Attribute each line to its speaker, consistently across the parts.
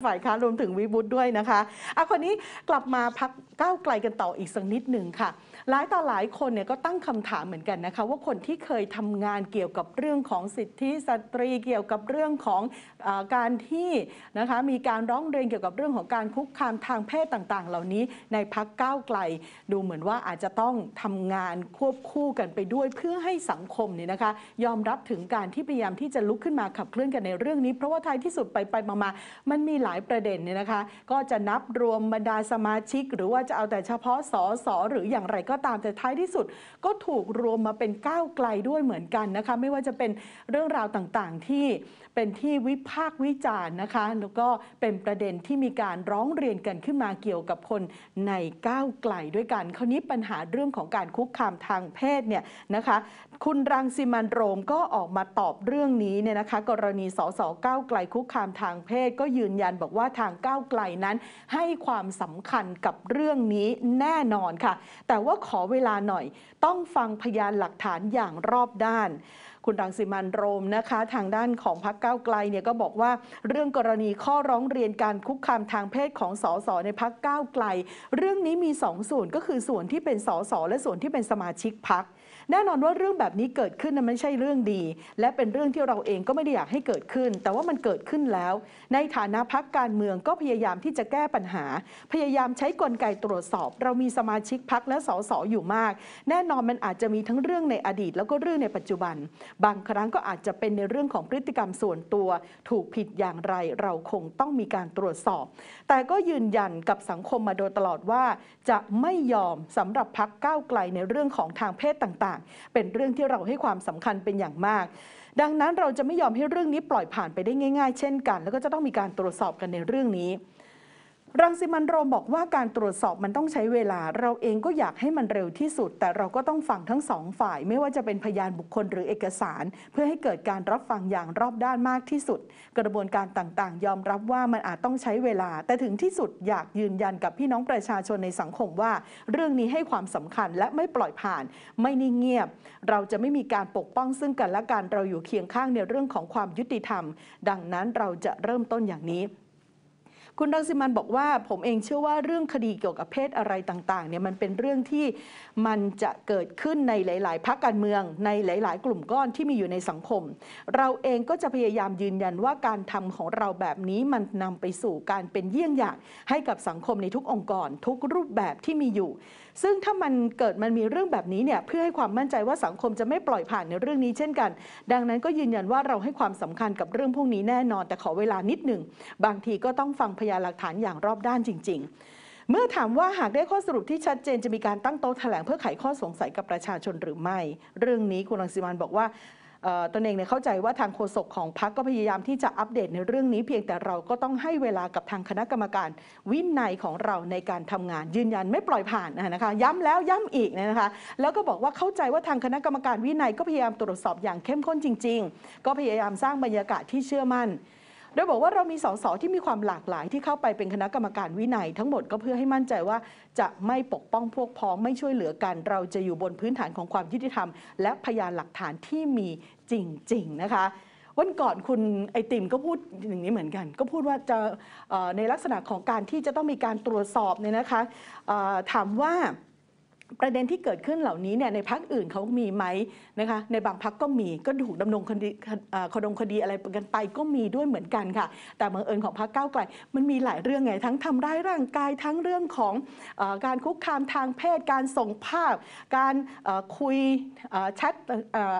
Speaker 1: ฝ่ายค้ารวมถึงวิบุตด้วยนะคะอาคนนี้กลับมาพักก้าวไกลกันต่ออีกสักนิดหนึ่งค่ะ หลายต่อหลายคนเนี่ยก็ตั้งคำถามเหมือนกัน นะคะว่าคนที่เคยทำงานเกี่ยวกับเรื่องของสิทธิสตรี เกี่ยวกับเรื่องของอการที่นะคะมีการร้องเรียนเกี่ยวกับเรื่องของการคุกคามทางเพศต่างๆ เหล่านี้ในพักก้าวไกลดูเหมือนว่าอาจจะต้องทำงานควบคู่กันไปด้วยเพื่อให้สังคมเนี่ยนะคะ ยอมรับถึงการที่พยายามที่จะลุกขึ้นมาขับเคลื่อนกันในเรื่องนี้ เพราะว่าท้ายที่สุดไปไปมา มันมีลายประเด็นเนี่ยนะคะก็จะนับรวมบรรดาสมาชิก หรือว่าจะเอาแต่เฉพาะสอสอหรืออย่างไรก็ตามแต่ท้ายที่สุด ก็ถูกรวมมาเป็นก้าวไกลด้วยเหมือนกันนะคะไม่ว่าจะเป็นเรื่องราวต่างๆที่เป็นที่วิพากษ์วิจารณ์นะคะแล้วก็เป็นประเด็นที่มีการร้องเรียนกันขึ้นมาเกี่ยวกับคนในก้าวไกลด้วยกันคราวนี้ปัญหาเรื่องของการคุกคามทางเพศเนี่ยนะคะคุณรังสิมันโรมก็ออกมาตอบเรื่องนี้เนี่ยนะคะกรณีสสก้าวไกลคุกคามทางเพศก็ยืนยันบอกว่าทางก้าวไกลนั้นให้ความสำคัญกับเรื่องนี้แน่นอนค่ะ แต่ว่าขอเวลาหน่อย ต้องฟังพยานหลักฐานอย่างรอบด้าน คุณรังสิมันโรมนะคะ ทางด้านของพักก้าวไกลเนี่ยก็บอกว่าเรื่องกรณีข้อร้องเรียนการคุกคามทางเพศของสสในพักก้าวไกลเรื่องนี้มี 2 ส่วนก็คือส่วนที่เป็นสสและส่วนที่เป็นสมาชิกพักแน่นอนว่าเรื่องแบบนี้เกิดขึ้นนันไม่ใช่เรื่องดี และเป็นเรื่องที่เราเองก็ไม่ได้อยากให้เกิดขึ้น แต่ว่ามันเกิดขึ้นแล้ว ในฐานะพักการเมืองก็พยายามที่จะแก้ปัญหา พยายามใช้กลไกตรวจสอบ เรามีสมาชิกพักและสสอยู่มาก แน่นอนมันอาจจะมีทั้งเรื่องในอดีตแล้วก็เรื่องในปัจจุบัน บางครั้งก็อาจจะเป็นในเรื่องของพฤติกรรมส่วนตัวถูกผิดอย่างไรเราคงต้องมีการตรวจสอบ แต่ก็ยืนยันกับสังคมมาโดยตลอดว่า จะไม่ยอมสำหรับพักก้าวไกลในเรื่องของทางเพศต่างเป็นเรื่องที่เราให้ความสำคัญเป็นอย่างมาก ดังนั้นเราจะไม่ยอมให้เรื่องนี้ปล่อยผ่านไปได้ง่ายๆเช่นกัน แล้วก็จะต้องมีการตรวจสอบกันในเรื่องนี้รังสิมันโรมบอกว่าการตรวจสอบมันต้องใช้เวลา เราเองก็อยากให้มันเร็วที่สุด แต่เราก็ต้องฟังทั้งสองฝ่าย ไม่ว่าจะเป็นพยานบุคคลหรือเอกสาร เพื่อให้เกิดการรับฟังอย่างรอบด้านมากที่สุด กระบวนการต่างๆยอมรับว่ามันอาจต้องใช้เวลา แต่ถึงที่สุดอยากยืนยันกับพี่น้องประชาชนในสังคมว่า เรื่องนี้ให้ความสำคัญและไม่ปล่อยผ่าน ไม่นิ่งเงียบ เราจะไม่มีการปกป้องซึ่งกัน และกันเราอยู่เคียงข้างในเรื่องของความยุติธรรม ดังนั้นเราจะเริ่มต้นอย่างนี้คุณรังสิมันบอกว่าผมเองเชื่อว่าเรื่องคดีเกี่ยวกับเพศอะไรต่างๆเนี่ยมันเป็นเรื่องที่มันจะเกิดขึ้นในหลายๆพักการเมือง ในหลาย ๆ กลุ่มก้อนที่มีอยู่ในสังคม เราเองก็จะพยายามยืนยันว่าการทำของเราแบบนี้มันนำไปสู่การเป็นเยี่ยงอย่างให้กับสังคมในทุกองค์กร ทุกรูปแบบที่มีอยู่ซึ่งถ้ามันเกิดมันมีเรื่องแบบนี้เนี่ยเพื่อให้ความมั่นใจว่าสังคมจะไม่ปล่อยผ่านในเรื่องนี้เช่นกัน ดังนั้นก็ยืนยันว่าเราให้ความสำคัญกับเรื่องพวกนี้แน่นอน แต่ขอเวลานิดหนึ่งบางทีก็ต้องฟังพยานหลักฐานอย่างรอบด้านจริง ๆ เมื่อถามว่าหากได้ข้อสรุปที่ชัดเจนจะมีการตั้งโต๊ะแถลงเพื่อไขข้อสงสัยกับประชาชนหรือไม่ เรื่องนี้คุณรังสิมันบอกว่าตนเองเนี่ยเข้าใจว่าทางโฆษกของพรรคก็พยายามที่จะอัปเดตในเรื่องนี้ เพียงแต่เราก็ต้องให้เวลากับทางคณะกรรมการวินัยของเราในการทำงานยืนยันไม่ปล่อยผ่านนะคะย้ำแล้วย้ำอีกนะคะ แล้วก็บอกว่าเข้าใจว่าทางคณะกรรมการวินัย ก็พยายามตรวจสอบอย่างเข้มข้นจริง ๆ ก็พยายามสร้างบรรยากาศที่เชื่อมั่นดยบอกว่าเรามีสสที่มีความหลากหลาย ที่เข้าไปเป็นคณะกรรมการวินัย ทั้งหมดก็เพื่อให้มั่นใจว่า จะไม่ปกป้องพวกพ้องไม่ช่วยเหลือกัน เราจะอยู่บนพื้นฐานของความยุติธรรม และพยานหลักฐานที่มีจริงๆนะคะวันก่อนคุณไอติมก็พูดอย่างนี้เหมือนกัน ก็พูดว่าจะในลักษณะของการที่จะต้องมีการตรวจสอบเนี่ยนะคะถามว่าประเด็นที่เกิดขึ้นเหล่านี้เนี่ยในพักอื่นเขามีไหมนะคะในบางพักก็มีก็ถูกดำเนินคดีคดงคดีอะไรกันไปก็มีด้วยเหมือนกันค่ะแต่บังเอิญของพักก้าวไกลมันมีหลายเรื่องไงทั้งทำร้ายร่างกายทั้งเรื่องของอการคุกคามทางเพศ การส่งภาพ การคุยแชท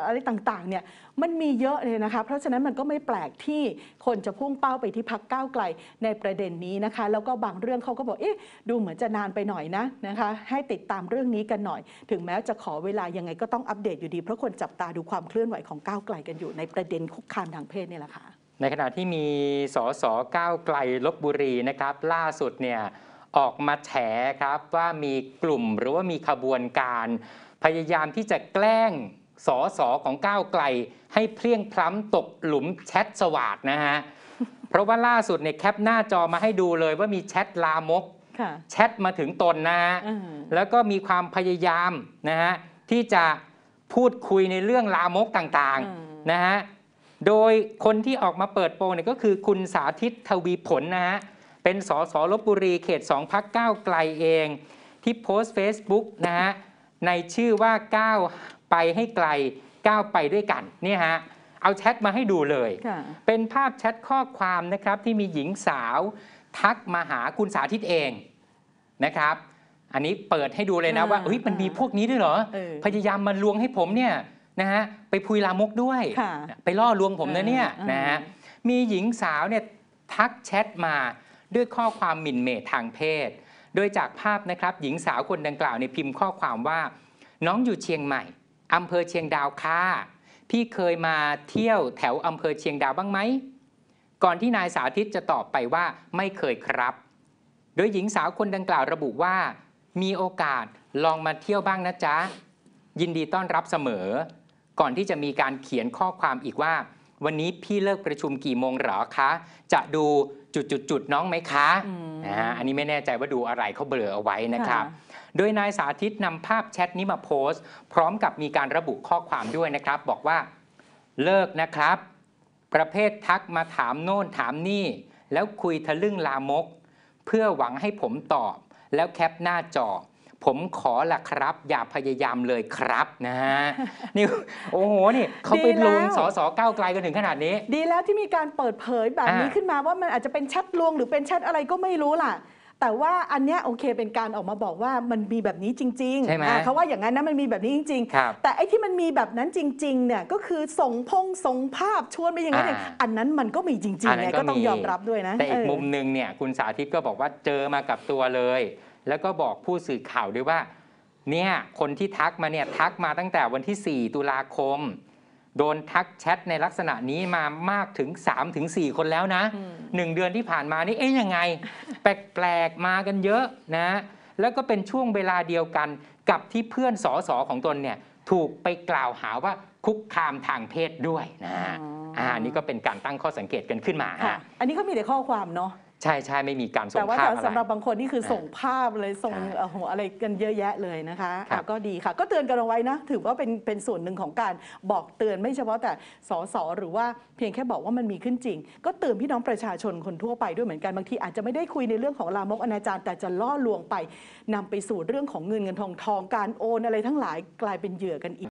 Speaker 1: อะไรต่างๆเนี่ยมันมีเยอะเลยนะคะเพราะฉะนั้นมันก็ไม่แปลกที่คนจะพุ่งเป้าไปที่พักก้าวไกลในประเด็นนี้นะคะแล้วก็บางเรื่องเขาก็บอกเอ๊ะดูเหมือนจะนานไปหน่อยนะนะคะ ให้ติดตามเรื่องนี้นี้กันหน่อยถึงแม้จะขอเวลายังไงก็ต้องอัปเดตอยู่ดี เพราะคนจับตาดูความเคลื่อนไหวของก้าวไกลกันอยู่ ในประเด็นคุกคามทางเพศนี่แหละค่ะ
Speaker 2: ในขณะที่มีสสก้าวไกลลบบุรีนะครับ ล่าสุดเนี่ยออกมาแฉครับว่ามีกลุ่มหรือว่ามีขบวนการ พยายามที่จะแกล้งสสของก้าวไกล ให้เพลียงพล้ำตกหลุมแชทสวาดนะฮะเพราะว่าล่าสุดเนี่ยแคปหน้าจอมาให้ดูเลยว่ามีแชทลามกแชทมาถึงตนนะฮะ แล้วก็มีความพยายามนะฮะที่จะพูดคุยในเรื่องลามกต่าง ๆ นะฮะ โดยคนที่ออกมาเปิดโปงเนี่ยก็คือคุณสาธิตทวีผลนะฮะ เป็นสสลบบุรีเขต 2พักก้าไกลเอง ที่โพสต์ Facebook นะฮะในชื่อว่าก้าวไปให้ไกลก้าวไปด้วยกันเนี่ยฮะเอาแชทมาให้ดูเลย เป็นภาพแชทข้อความนะครับที่มีหญิงสาวทักมาหาคุณสาธิตเองนะครับ อันนี้เปิดให้ดูเลยนะ ว่าเฮ้ยมันมีพวกนี้ด้วยเหรอ พยายามมาลวงให้ผมเนี่ยนะฮะไปพุยลามกด้วยไปล่อลวงผมนะเนี่ยนะฮะมีหญิงสาวเนี่ยทักแชทมาด้วยข้อความหมิ่นเมททางเพศ โดยจากภาพนะครับ หญิงสาวคนดังกล่าวในพิมพ์ข้อความว่า น้องอยู่เชียงใหม่อำเภอเชียงดาวค่ะพี่เคยมาเที่ยวแถวอำเภอเชียงดาวบ้างไหมก่อนที่นายสาธิตจะตอบไปว่าไม่เคยครับ โดยหญิงสาวคนดังกล่าวระบุว่ามีโอกาสลองมาเที่ยวบ้างนะจ๊ะ ยินดีต้อนรับเสมอ ก่อนที่จะมีการเขียนข้อความอีกว่า วันนี้พี่เลิกประชุมกี่โมงหรอคะ จะดูจุดๆน้องไหมคะนะฮะอันนี้ไม่แน่ใจว่าดูอะไรเขาเบลอเอาไว้นะครับ โดยนายสาธิตนำภาพแชทนี้มาโพสต์ พร้อมกับมีการระบุข้อความด้วยนะครับ บอกว่าเลิกนะครับประเภททักมาถามโน่นถามนี่ แล้วคุยทะลึ่งลามก เพื่อหวังให้ผมตอบ แล้วแคปหน้าจอ ผมขอละครับ อย่าพยายามเลยครับนะฮะนี่โอ้โห นี่เขาไปลุงสอสอก้าวไกลกันถึงขนาดนี้
Speaker 1: ดีแล้วที่มีการเปิดเผยแบบนี้ขึ้นมาว่ามันอาจจะเป็นแชทลวงหรือเป็นแชทอะไรก็ไม่รู้ล่ะแต่ว่าอันเนี้ยโอเคเป็นการออกมาบอกว่ามันมีแบบนี้จริงๆใช่ไหมเขาว่าอย่างนั้นนะมันมีแบบนี้จริงๆ แต่ไอ้ที่มันมีแบบนั้นจริงๆ เนี่ยก็คือส่งพงส่งภาพ ชวนไปอย่างนั้นออยงอันนั้นมันก็มีจริงๆไงก็ต้องยอมรับด้วยนะแต่อีกมุม
Speaker 2: หนึ่งเนี่ยคุณสาธิตก็บอกว่าเจอมากับตัวเลย แล้วก็บอกผู้สื่อข่าวด้วยว่าเนี่ยคนที่ทักมาเนี่ยทักมาตั้งแต่วันที่ 4 ตุลาคมโดนทักแชทในลักษณะนี้มามากถึง3-4ถึงคนแล้วนะหนึ่งเดือนที่ผ่านมานี่เอ๊ยยังไง แปลกๆมากันเยอะนะ แล้วก็เป็นช่วงเวลาเดียวกันกับที่เพื่อนสอสอของตนเนี่ย ถูกไปกล่าวหาว่าคุกคามทางเพศด้วยนะอ่านี่ก็เป็นการตั้งข้อสังเกตกันขึ้นมา
Speaker 1: อันนี้ก็มีแต่ข้อความเนาะ
Speaker 2: ใช่ใช่ไม่มีการส่งภาพอะไรแต่ว่าสำหรับ
Speaker 1: บางคนนี่คือส่งภาพเลยส่งอะไรกันเยอะแยะเลยนะคะคก็ดีค่ะก็เตือนกันเอาไว้นะถือว่าเป็นเป็นส่วนหนึ่งของการบอกเตือนไม่เฉพาะแต่สสหรือว่าเพียงแค่บอกว่ามันมีขึ้นจริง ก็เตือนพี่น้องประชาชนคนทั่วไปด้วยเหมือนกันบางทีอาจจะไม่ได้คุยในเรื่องของลามกอนาจาร แต่จะล่อลวงไปนำไปสู่เรื่องของเงินเงินทองทองการโอนอะไรทั้งหลายกลายเป็นเหยื่อกันอีก